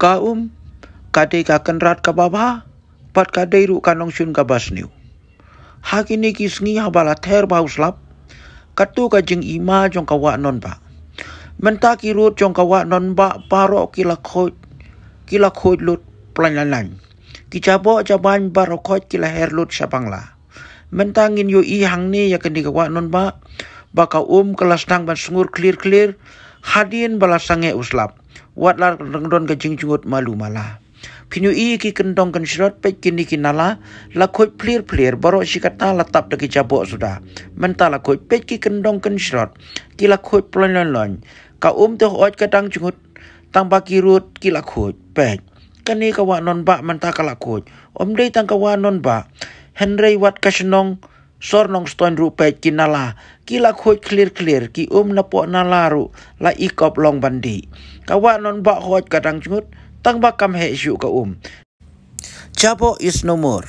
kaum kade ka kenrat ka baba pat kade ru kanong shun ka basniu hakini ki sngi ha bala ther ba uslap katu ka jing ima jong ka wa non ba menta ki ru jong ka wa non ba paro ki la khoj ki la khoj lut plan lan lan ki chabo chaban baro khoj ki la her lut shabang la menta ngin yu i hang ni ya kani ka wa non ba ba ka um kelas nang ban sungur clear clear hadin bala sange uslap wat la rang don ga malu mala phinu i ki kendong kan shrot pe kini ki nala la khoi phlir phlir boro shikata la tap de ki jabo suda menta la khoi pe ki kendong kan shrot ki la khoi plon lon lon ka um de hoj ka tang chungot tang ba ki rut ki la khoi pe kani ka wa non ba menta ka la khoi om de tang ka wa non ba henrei wat ka shnong สอนงสตอนรูปไปกินนาลากีละคุยเคลียร์เคลียร์กีอุ้มนปวนาลารุและอีกอบลองบันดีกะว่านนบอกหอดกระดังชุดตั้งบักกำเหยชิวกะอุ้มจาโบอิสโนมร